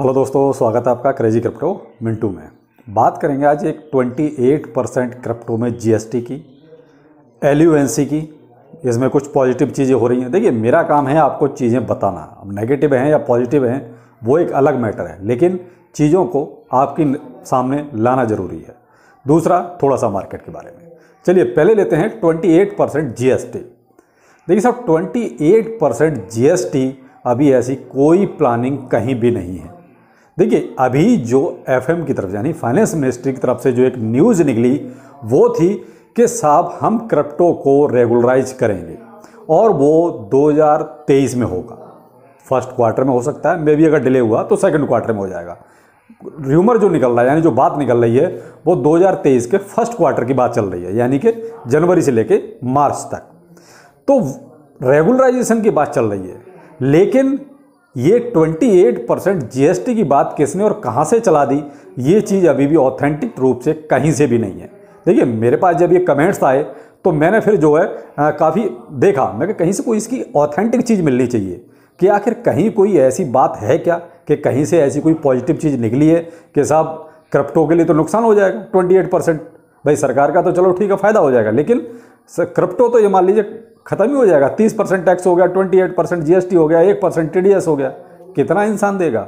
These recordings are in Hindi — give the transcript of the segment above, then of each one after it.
हेलो दोस्तों स्वागत है आपका क्रेजी क्रिप्टो मिंटू में बात करेंगे आज एक 28 परसेंट क्रिप्टो में जीएसटी की एल्यूएनसी की इसमें कुछ पॉजिटिव चीज़ें हो रही हैं देखिए मेरा काम है आपको चीज़ें बताना अब नेगेटिव हैं या पॉजिटिव हैं वो एक अलग मैटर है लेकिन चीज़ों को आपके सामने लाना ज़रूरी है दूसरा थोड़ा सा मार्केट के बारे में चलिए पहले लेते हैं twenty eight percent G S T देखिए साहब twenty eight percent G S T अभी ऐसी कोई प्लानिंग कहीं भी नहीं है देखिए अभी जो एफएम की तरफ यानी फाइनेंस मिनिस्ट्री की तरफ से जो एक न्यूज़ निकली वो थी कि साहब हम क्रिप्टो को रेगुलराइज करेंगे और वो 2023 में होगा फर्स्ट क्वार्टर में हो सकता है मे भी अगर डिले हुआ तो सेकंड क्वार्टर में हो जाएगा र्यूमर जो निकल रहा है यानी जो बात निकल रही है वो 2023 के फर्स्ट क्वार्टर की बात चल रही है यानी कि जनवरी से लेके मार्च तक तो रेगुलराइजेशन की बात चल रही है लेकिन ये 28 परसेंट जीएसटी की बात किसने और कहाँ से चला दी ये चीज़ अभी भी ऑथेंटिक रूप से कहीं से भी नहीं है देखिए मेरे पास जब ये कमेंट्स आए तो मैंने फिर जो है काफ़ी देखा मैं कहीं से कोई इसकी ऑथेंटिक चीज़ मिलनी चाहिए कि आखिर कहीं कोई ऐसी बात है क्या कि कहीं से ऐसी कोई पॉजिटिव चीज़ निकली है कि साहब क्रिप्टो के लिए तो नुकसान हो जाएगा 28 परसेंट भाई सरकार का तो चलो ठीक है फ़ायदा हो जाएगा लेकिन क्रिप्टो तो ये मान लीजिए खत्म ही हो जाएगा तीस परसेंट टैक्स हो गया ट्वेंटी एट परसेंट जी हो गया एक परसेंट टी हो गया कितना इंसान देगा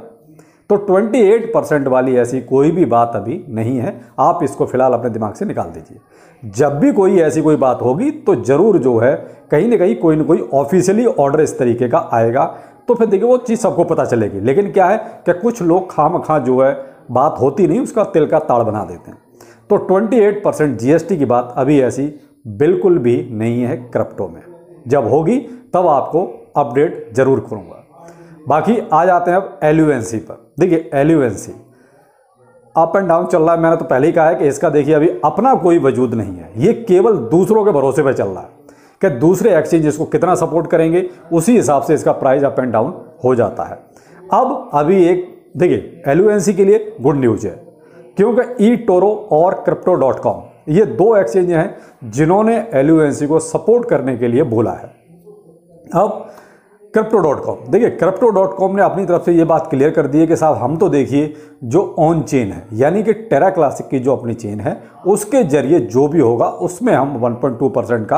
तो ट्वेंटी एट परसेंट वाली ऐसी कोई भी बात अभी नहीं है आप इसको फिलहाल अपने दिमाग से निकाल दीजिए जब भी कोई ऐसी कोई बात होगी तो ज़रूर जो है कहीं ना कहीं कोई ना कोई ऑफिशियली ऑर्डर इस तरीके का आएगा तो फिर देखिए वो चीज़ सबको पता चलेगी लेकिन क्या है कि कुछ लोग खाम खां जो है बात होती नहीं उसका तिल का ताड़ बना देते हैं तो 28 परसेंट जीएसटी की बात अभी ऐसी बिल्कुल भी नहीं है क्रिप्टो में जब होगी तब आपको अपडेट ज़रूर करूँगा बाकी आ जाते हैं अब एल्यूएनसी पर देखिए एल्यूएनसी अप एंड डाउन चल रहा है मैंने तो पहले ही कहा है कि इसका देखिए अभी अपना कोई वजूद नहीं है ये केवल दूसरों के भरोसे पर चल रहा है कि दूसरे एक्सचेंज इसको कितना सपोर्ट करेंगे उसी हिसाब से इसका प्राइस अप एंड डाउन हो जाता है अब अभी एक देखिए एलुएनसी के लिए गुड न्यूज़ है क्योंकि ई टोरो और क्रिप्टो डॉट कॉम ये दो एक्सचेंज हैं जिन्होंने एल को सपोर्ट करने के लिए बोला है अब क्रिप्टो डॉट कॉम देखिए क्रिप्टो डॉट कॉम ने अपनी तरफ से ये बात क्लियर कर दी है कि साहब हम तो देखिए जो ऑन चेन है यानी कि टेरा क्लासिक की जो अपनी चेन है उसके जरिए जो भी होगा उसमें हम 1.2 परसेंट का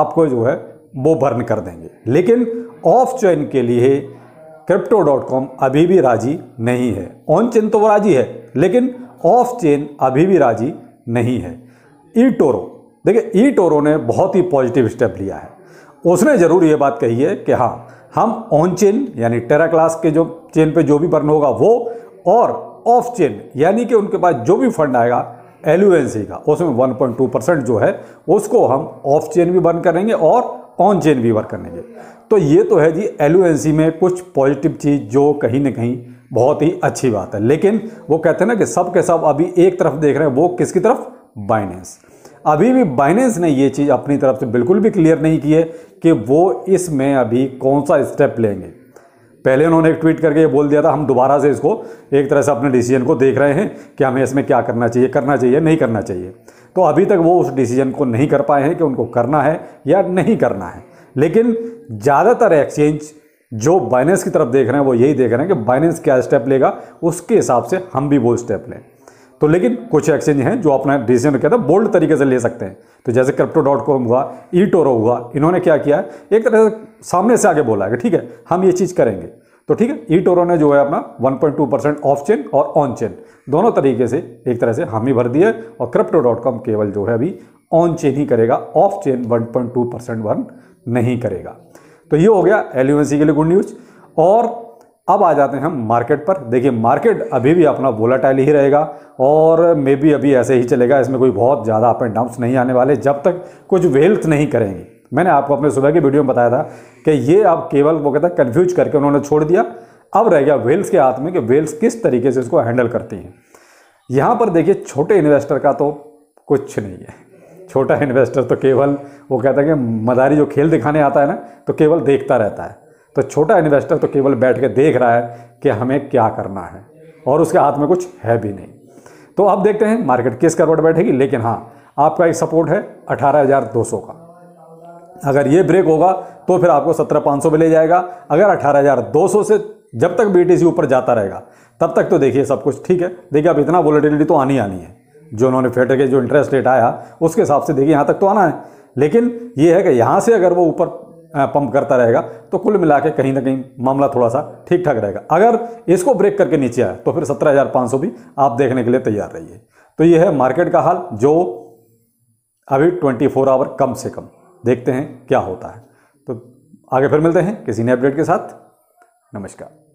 आपको जो है वो बर्न कर देंगे लेकिन ऑफ चेन के लिए क्रिप्टो डॉट कॉम अभी भी राजी नहीं है ऑन चेन तो वो राजी है लेकिन ऑफ चेन अभी भी राजी नहीं है ई टोरो देखिए ई टोरो ने बहुत ही पॉजिटिव स्टेप लिया है उसने ज़रूर ये बात कही है कि हाँ हम ऑन चेन यानी टेरा क्लास के जो चेन पे जो भी बर्न होगा वो और ऑफ चेन यानी कि उनके पास जो भी फंड आएगा एलुएंसी का उसमें 1.2 परसेंट जो है उसको हम ऑफ चेन भी बर्न करेंगे और ऑन चेन भी वर्क करेंगे तो ये तो है जी एलुएंसी में कुछ पॉजिटिव चीज़ जो कहीं ना कहीं बहुत ही अच्छी बात है लेकिन वो कहते हैं ना कि सब के सब अभी एक तरफ देख रहे हैं वो किसकी तरफ बाइनेंस अभी भी बाइनेंस ने ये चीज़ अपनी तरफ से बिल्कुल भी क्लियर नहीं की है कि वो इसमें अभी कौन सा स्टेप लेंगे पहले उन्होंने एक ट्वीट करके ये बोल दिया था हम दोबारा से इसको एक तरह से अपने डिसीजन को देख रहे हैं कि हमें इसमें क्या करना चाहिए करना चाहिए नहीं करना चाहिए तो अभी तक वो उस डिसीजन को नहीं कर पाए हैं कि उनको करना है या नहीं करना है लेकिन ज़्यादातर एक्सचेंज जो बाइनेंस की तरफ देख रहे हैं वो यही देख रहे हैं कि बाइनेंस क्या स्टेप लेगा उसके हिसाब से हम भी वो स्टेप लें तो लेकिन कुछ एक्सचेंज हैं जो अपना डिसीजन क्या था बोल्ड तरीके से ले सकते हैं तो जैसे क्रिप्टो डॉट कॉम हुआ ई टोरो हुआ इन्होंने क्या किया एक तरह से सामने से आगे बोला है ठीक है हम ये चीज़ करेंगे तो ठीक है ई टोरो ने जो है अपना 1.2 परसेंट ऑफ चेन और ऑन चेन दोनों तरीके से एक तरह से हामी भर दी है और क्रिप्टो डॉट कॉम केवल जो है अभी ऑन चेन ही करेगा off chain two percent one नहीं करेगा तो ये हो गया एल के लिए गुड न्यूज़ और अब आ जाते हैं हम मार्केट पर देखिए मार्केट अभी भी अपना वोलाटाइल ही रहेगा और मे बी अभी ऐसे ही चलेगा इसमें कोई बहुत ज़्यादा अप एंड डाउन्स नहीं आने वाले जब तक कुछ वेल्थ नहीं करेंगे मैंने आपको अपने सुबह की वीडियो में बताया था कि ये अब केवल वो कहता कन्फ्यूज करके उन्होंने छोड़ दिया अब रह गया वेल्स के हाथ में कि वेल्स किस तरीके से इसको हैंडल करती हैं यहाँ पर देखिए छोटे इन्वेस्टर का तो कुछ नहीं है छोटा इन्वेस्टर तो केवल वो कहता है कि मदारी जो खेल दिखाने आता है ना तो केवल देखता रहता है तो छोटा इन्वेस्टर तो केवल बैठ के देख रहा है कि हमें क्या करना है और उसके हाथ में कुछ है भी नहीं तो अब देखते हैं मार्केट किस करवट बैठेगी लेकिन हाँ आपका एक सपोर्ट है 18,200 का अगर ये ब्रेक होगा तो फिर आपको 17,500 में ले जाएगा अगर 18,200 से जब तक बी ऊपर जाता रहेगा तब तक तो देखिए सब कुछ ठीक है देखिए अब इतना वोलेटिलिटी तो आनी आनी है जो उन्होंने फेड के जो इंटरेस्ट रेट आया उसके हिसाब से देखिए यहाँ तक तो आना है लेकिन ये है कि यहाँ से अगर वो ऊपर पंप करता रहेगा तो कुल मिला के कहीं ना कहीं मामला थोड़ा सा ठीक ठाक रहेगा अगर इसको ब्रेक करके नीचे आए तो फिर सत्रह हज़ार पाँच सौ भी आप देखने के लिए तैयार रहिए तो ये है मार्केट का हाल जो अभी ट्वेंटी फोर आवर कम से कम देखते हैं क्या होता है तो आगे फिर मिलते हैं किसी ने अपडेट के साथ नमस्कार